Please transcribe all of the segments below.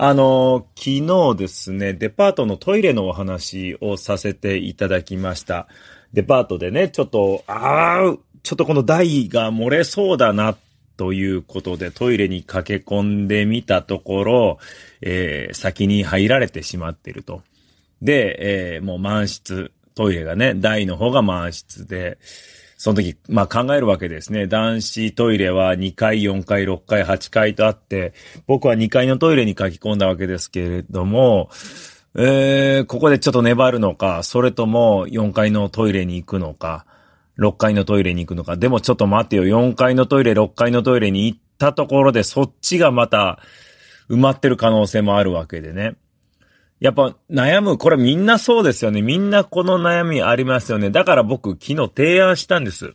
あの、昨日ですね、デパートのトイレのお話をさせていただきました。デパートでね、ちょっと、ああ、ちょっとこの台が漏れそうだなということでトイレに駆け込んでみたところ、えー、先に入られてしまっていると。で、えー、もう満室、トイレがね、台の方が満室で、その時、まあ考えるわけですね。男子トイレは2階、4階、6階、8階とあって、僕は2階のトイレに書き込んだわけですけれども、えー、ここでちょっと粘るのか、それとも4階のトイレに行くのか、6階のトイレに行くのか、でもちょっと待ってよ、4階のトイレ、6階のトイレに行ったところで、そっちがまた埋まってる可能性もあるわけでね。やっぱ悩む、これみんなそうですよね。みんなこの悩みありますよね。だから僕昨日提案したんです。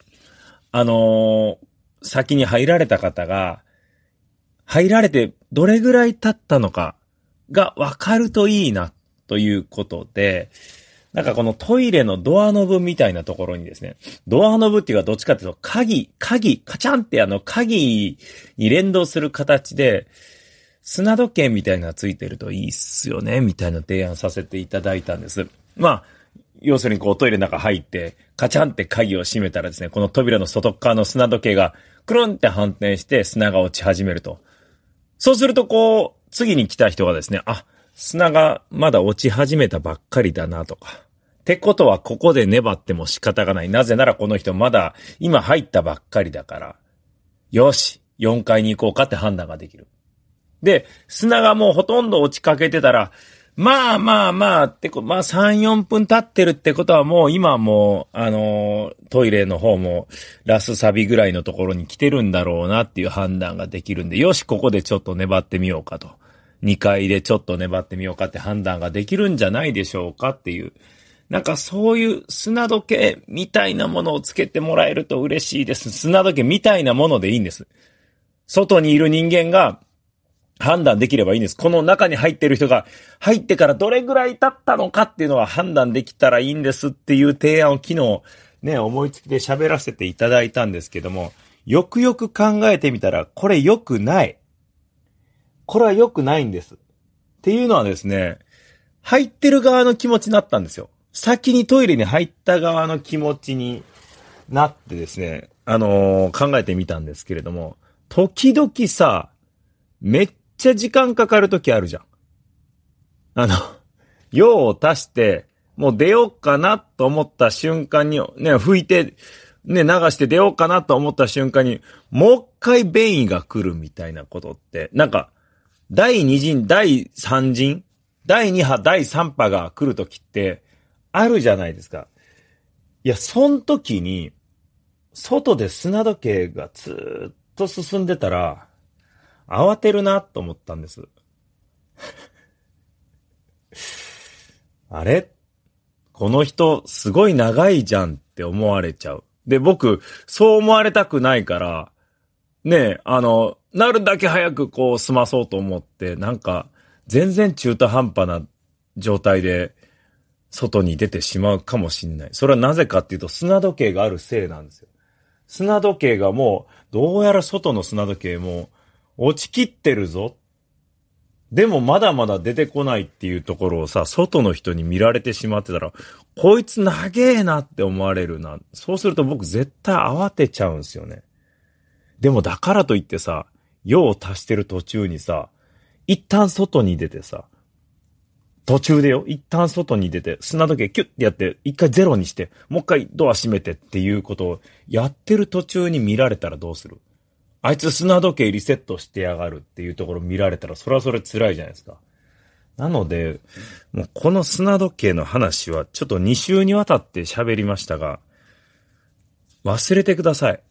あのー、先に入られた方が、入られてどれぐらい経ったのかがわかるといいなということで、なんかこのトイレのドアノブみたいなところにですね、ドアノブっていうかどっちかっていうと鍵、鍵、カチャンってあの鍵に連動する形で、砂時計みたいなついてるといいっすよね、みたいな提案させていただいたんです。まあ、要するにこうトイレの中入って、カチャンって鍵を閉めたらですね、この扉の外側の砂時計が、クロンって反転して砂が落ち始めると。そうするとこう、次に来た人がですね、あ、砂がまだ落ち始めたばっかりだなとか。ってことはここで粘っても仕方がない。なぜならこの人まだ今入ったばっかりだから。よし、4階に行こうかって判断ができる。で、砂がもうほとんど落ちかけてたら、まあまあまあ、ってこ、まあ3、4分経ってるってことはもう今もう、あのー、トイレの方もラスサビぐらいのところに来てるんだろうなっていう判断ができるんで、よし、ここでちょっと粘ってみようかと。2階でちょっと粘ってみようかって判断ができるんじゃないでしょうかっていう。なんかそういう砂時計みたいなものをつけてもらえると嬉しいです。砂時計みたいなものでいいんです。外にいる人間が判断できればいいんです。この中に入ってる人が入ってからどれぐらい経ったのかっていうのは判断できたらいいんですっていう提案を昨日ね、思いつきで喋らせていただいたんですけども、よくよく考えてみたら、これ良くない。これは良くないんです。っていうのはですね、入ってる側の気持ちになったんですよ。先にトイレに入った側の気持ちになってですね、あのー、考えてみたんですけれども、時々さ、めっちゃ時間かかるときあるじゃん。あの、用を足して、もう出ようかなと思った瞬間に、ね、拭いて、ね、流して出ようかなと思った瞬間に、もう一回便意が来るみたいなことって、なんか、第二陣、第三陣、第二波、第三波が来るときって、あるじゃないですか。いや、そん時に、外で砂時計がずっと進んでたら、慌てるなと思ったんです。あれこの人、すごい長いじゃんって思われちゃう。で、僕、そう思われたくないから、ねえ、あの、なるだけ早くこう済まそうと思って、なんか、全然中途半端な状態で、外に出てしまうかもしんない。それはなぜかっていうと、砂時計があるせいなんですよ。砂時計がもう、どうやら外の砂時計も、落ちきってるぞ。でもまだまだ出てこないっていうところをさ、外の人に見られてしまってたら、こいつ長えなって思われるな。そうすると僕絶対慌てちゃうんすよね。でもだからといってさ、用を足してる途中にさ、一旦外に出てさ、途中でよ、一旦外に出て、砂時計キュッてやって、一回ゼロにして、もう一回ドア閉めてっていうことをやってる途中に見られたらどうするあいつ砂時計リセットしてやがるっていうところ見られたら、それはそれ辛いじゃないですか。なので、もうこの砂時計の話はちょっと2週にわたって喋りましたが、忘れてください。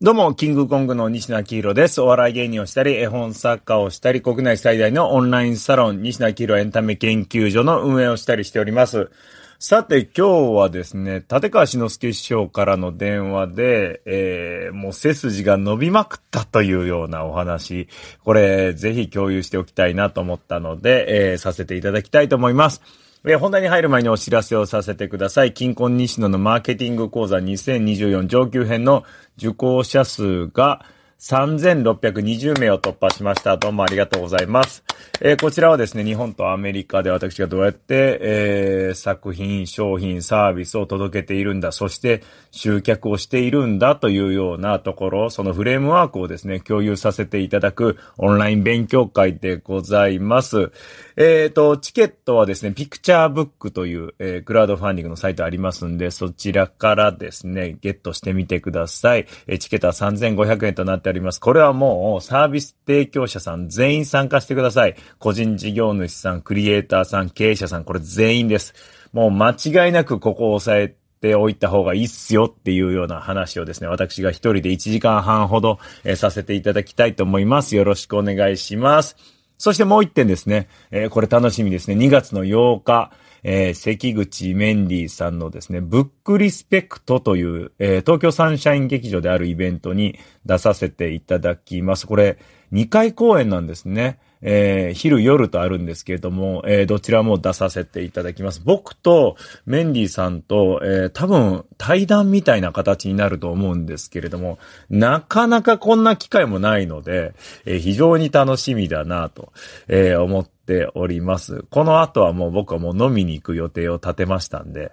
どうも、キングコングの西野明宏です。お笑い芸人をしたり、絵本作家をしたり、国内最大のオンラインサロン、西野明宏エンタメ研究所の運営をしたりしております。さて今日はですね、立川志の輔師匠からの電話で、えー、もう背筋が伸びまくったというようなお話、これぜひ共有しておきたいなと思ったので、えー、させていただきたいと思います。え本題に入る前にお知らせをさせてください。近婚西野のマーケティング講座2024上級編の受講者数が3620名を突破しました。どうもありがとうございます。えー、こちらはですね、日本とアメリカで私がどうやって、えー、作品、商品、サービスを届けているんだ、そして集客をしているんだというようなところ、そのフレームワークをですね、共有させていただくオンライン勉強会でございます。えっ、ー、と、チケットはですね、ピクチャーブックという、えー、クラウドファンディングのサイトありますんで、そちらからですね、ゲットしてみてください。えー、チケットは3500円となっております。これはもうサービス提供者さん全員参加してください。い。個人事業主さん、クリエイターさん、経営者さん、これ全員です。もう間違いなくここを押さえておいた方がいいっすよっていうような話をですね、私が一人で1時間半ほど、えさせていただきたいと思います。よろしくお願いします。そしてもう一点ですね、えー、これ楽しみですね。2月の8日、えー、関口メンディーさんのですね、ブックリスペクトという、えー、東京サンシャイン劇場であるイベントに出させていただきます。これ、2回公演なんですね。えー、昼夜とあるんですけれども、えー、どちらも出させていただきます。僕とメンディーさんと、えー、多分対談みたいな形になると思うんですけれども、なかなかこんな機会もないので、えー、非常に楽しみだなと、えー、思っております。この後はもう僕はもう飲みに行く予定を立てましたんで、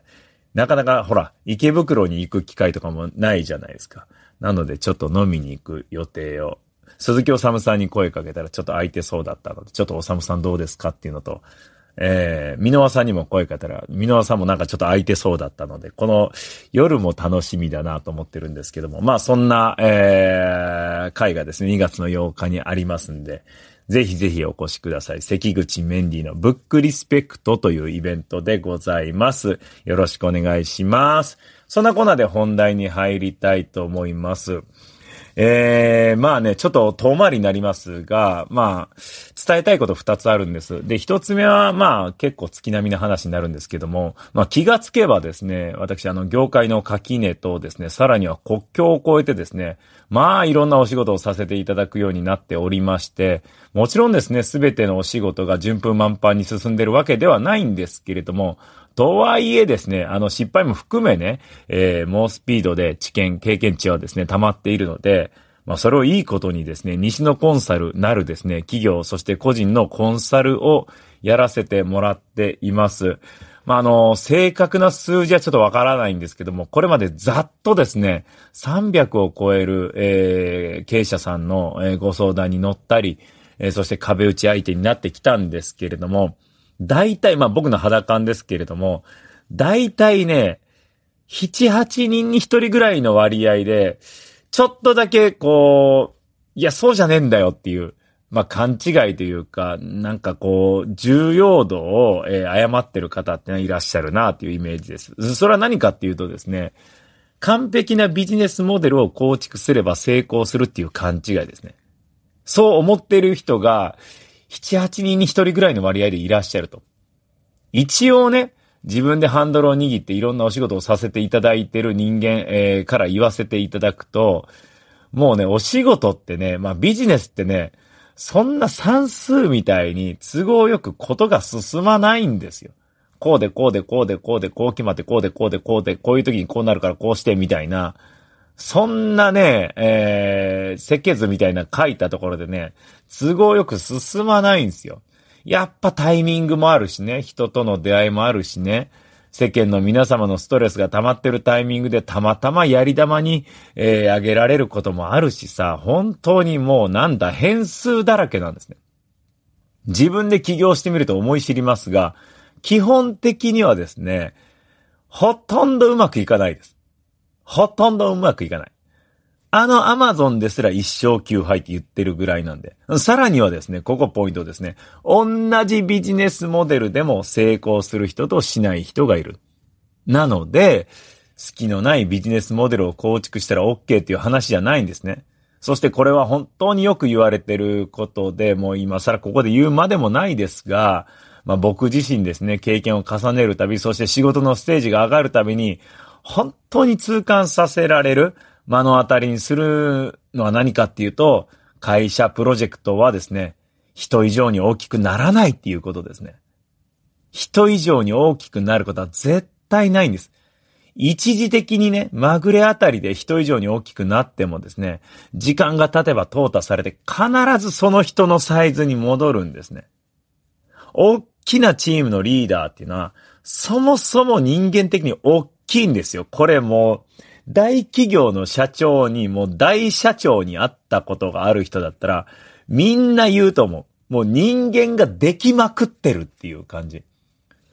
なかなかほら、池袋に行く機会とかもないじゃないですか。なのでちょっと飲みに行く予定を鈴木おさむさんに声かけたらちょっと空いてそうだったので、ちょっとおさむさんどうですかっていうのと、えー、箕輪さんにも声かけたら、箕輪さんもなんかちょっと空いてそうだったので、この夜も楽しみだなと思ってるんですけども、まあそんな、えー、会がですね、2月の8日にありますんで、ぜひぜひお越しください。関口メンディのブックリスペクトというイベントでございます。よろしくお願いします。そんなコーナーで本題に入りたいと思います。えー、まあね、ちょっと遠回りになりますが、まあ、伝えたいこと二つあるんです。で、一つ目は、まあ、結構月並みな話になるんですけども、まあ、気がつけばですね、私、あの、業界の垣根とですね、さらには国境を越えてですね、まあいろんなお仕事をさせていただくようになっておりまして、もちろんですね、すべてのお仕事が順風満帆に進んでるわけではないんですけれども、とはいえですね、あの失敗も含めね、えー、猛スピードで知見、経験値はですね、溜まっているので、まあそれをいいことにですね、西のコンサルなるですね、企業、そして個人のコンサルをやらせてもらっています。まあ、あの、正確な数字はちょっとわからないんですけども、これまでざっとですね、300を超える、えー、経営者さんの、ご相談に乗ったり、えー、そして壁打ち相手になってきたんですけれども、大体、まあ、僕の肌感ですけれども、大体ね、7、8人に1人ぐらいの割合で、ちょっとだけ、こう、いや、そうじゃねえんだよっていう、まあ、勘違いというか、なんかこう、重要度を、えー、誤ってる方っていらっしゃるなというイメージです。それは何かっていうとですね、完璧なビジネスモデルを構築すれば成功するっていう勘違いですね。そう思ってる人が、7、8人に1人ぐらいの割合でいらっしゃると。一応ね、自分でハンドルを握っていろんなお仕事をさせていただいてる人間、えー、から言わせていただくと、もうね、お仕事ってね、まあビジネスってね、そんな算数みたいに都合よくことが進まないんですよ。こうでこうでこうでこうでこう決まってこうでこうでこうでこういう時にこうなるからこうしてみたいな。そんなね、えー、設計図みたいな書いたところでね、都合よく進まないんですよ。やっぱタイミングもあるしね、人との出会いもあるしね、世間の皆様のストレスが溜まってるタイミングでたまたまやり玉に、えー、あげられることもあるしさ、本当にもうなんだ、変数だらけなんですね。自分で起業してみると思い知りますが、基本的にはですね、ほとんどうまくいかないです。ほとんどうまくいかない。あのアマゾンですら1勝9敗って言ってるぐらいなんで。さらにはですね、ここポイントですね。同じビジネスモデルでも成功する人としない人がいる。なので、隙のないビジネスモデルを構築したら OK っていう話じゃないんですね。そしてこれは本当によく言われてることで、もう今更ここで言うまでもないですが、まあ僕自身ですね、経験を重ねるたび、そして仕事のステージが上がるたびに、本当に痛感させられる、目の当たりにするのは何かっていうと、会社プロジェクトはですね、人以上に大きくならないっていうことですね。人以上に大きくなることは絶対ないんです。一時的にね、まぐれあたりで人以上に大きくなってもですね、時間が経てば淘汰されて必ずその人のサイズに戻るんですね。大きなチームのリーダーっていうのは、そもそも人間的に大きいんですよ。これもう、大企業の社長に、もう大社長に会ったことがある人だったら、みんな言うと思う。もう人間ができまくってるっていう感じ。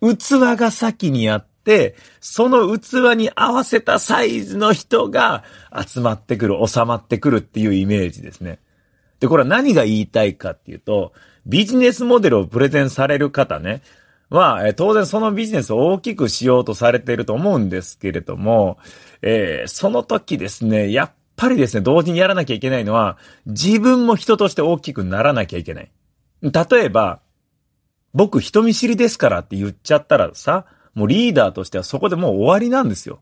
器が先にあって、その器に合わせたサイズの人が集まってくる、収まってくるっていうイメージですね。で、これは何が言いたいかっていうと、ビジネスモデルをプレゼンされる方ね、まあ、当然そのビジネスを大きくしようとされていると思うんですけれども、えー、その時ですね、やっぱりですね、同時にやらなきゃいけないのは、自分も人として大きくならなきゃいけない。例えば、僕人見知りですからって言っちゃったらさ、もうリーダーとしてはそこでもう終わりなんですよ。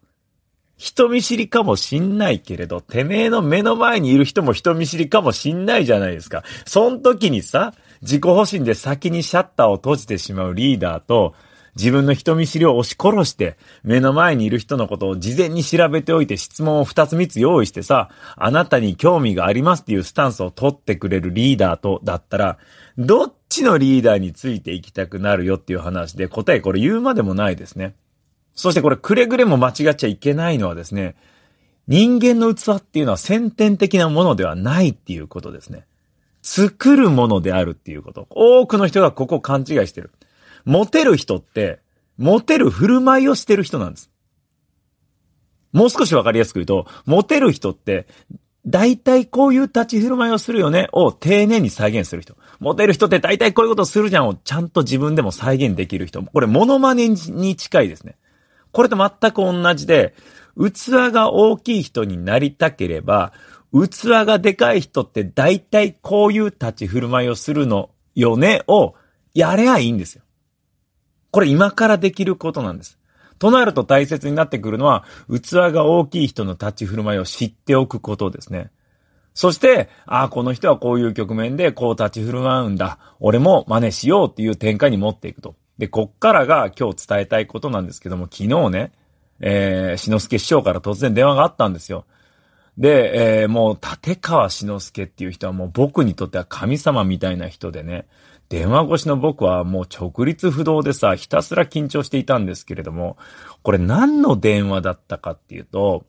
人見知りかもしんないけれど、てめえの目の前にいる人も人見知りかもしんないじゃないですか。その時にさ、自己保身で先にシャッターを閉じてしまうリーダーと、自分の人見知りを押し殺して、目の前にいる人のことを事前に調べておいて質問を二つ三つ用意してさ、あなたに興味がありますっていうスタンスを取ってくれるリーダーと、だったら、どっちのリーダーについていきたくなるよっていう話で、答えこれ言うまでもないですね。そしてこれくれぐれも間違っちゃいけないのはですね、人間の器っていうのは先天的なものではないっていうことですね。作るものであるっていうこと。多くの人がここを勘違いしてる。モテる人って、モテる振る舞いをしてる人なんです。もう少しわかりやすく言うと、モテる人って、大体こういう立ち振る舞いをするよねを丁寧に再現する人。モテる人って大体こういうことするじゃんをちゃんと自分でも再現できる人。これモノマネに近いですね。これと全く同じで、器が大きい人になりたければ、器がでかい人って大体こういう立ち振る舞いをするのよねをやれゃいいんですよ。これ今からできることなんです。となると大切になってくるのは、器が大きい人の立ち振る舞いを知っておくことですね。そして、ああ、この人はこういう局面でこう立ち振る舞うんだ。俺も真似しようっていう展開に持っていくと。で、こっからが今日伝えたいことなんですけども、昨日ね、えー、しのすけ師匠から突然電話があったんですよ。で、えー、もう、立川志の助っていう人はもう僕にとっては神様みたいな人でね、電話越しの僕はもう直立不動でさ、ひたすら緊張していたんですけれども、これ何の電話だったかっていうと、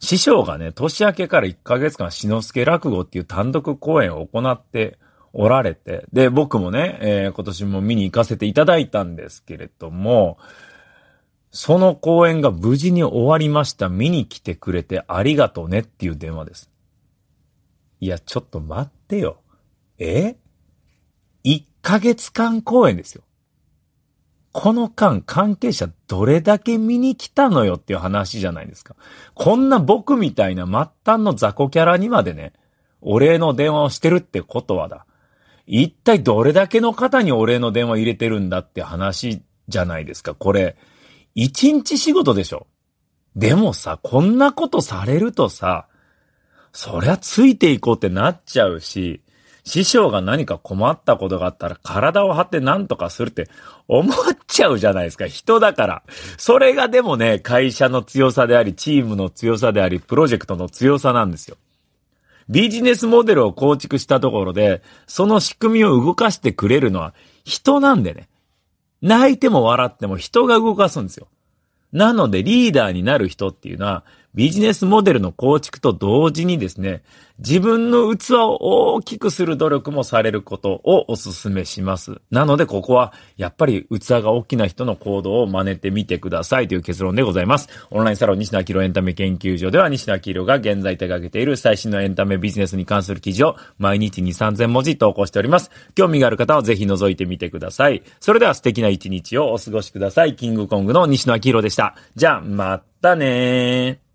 師匠がね、年明けから1ヶ月間、志の助落語っていう単独公演を行っておられて、で、僕もね、えー、今年も見に行かせていただいたんですけれども、その公演が無事に終わりました。見に来てくれてありがとうねっていう電話です。いや、ちょっと待ってよ。え ?1 ヶ月間公演ですよ。この間関係者どれだけ見に来たのよっていう話じゃないですか。こんな僕みたいな末端の雑魚キャラにまでね、お礼の電話をしてるってことはだ。一体どれだけの方にお礼の電話入れてるんだって話じゃないですか。これ、一日仕事でしょ。でもさ、こんなことされるとさ、そりゃついていこうってなっちゃうし、師匠が何か困ったことがあったら体を張って何とかするって思っちゃうじゃないですか。人だから。それがでもね、会社の強さであり、チームの強さであり、プロジェクトの強さなんですよ。ビジネスモデルを構築したところで、その仕組みを動かしてくれるのは人なんでね。泣いても笑っても人が動かすんですよ。なのでリーダーになる人っていうのはビジネスモデルの構築と同時にですね、自分の器を大きくする努力もされることをお勧めします。なので、ここは、やっぱり器が大きな人の行動を真似てみてくださいという結論でございます。オンラインサロン西野明エンタメ研究所では、西野明が現在手掛けている最新のエンタメビジネスに関する記事を毎日2、3000文字投稿しております。興味がある方はぜひ覗いてみてください。それでは素敵な一日をお過ごしください。キングコングの西野明でした。じゃあ、またねー。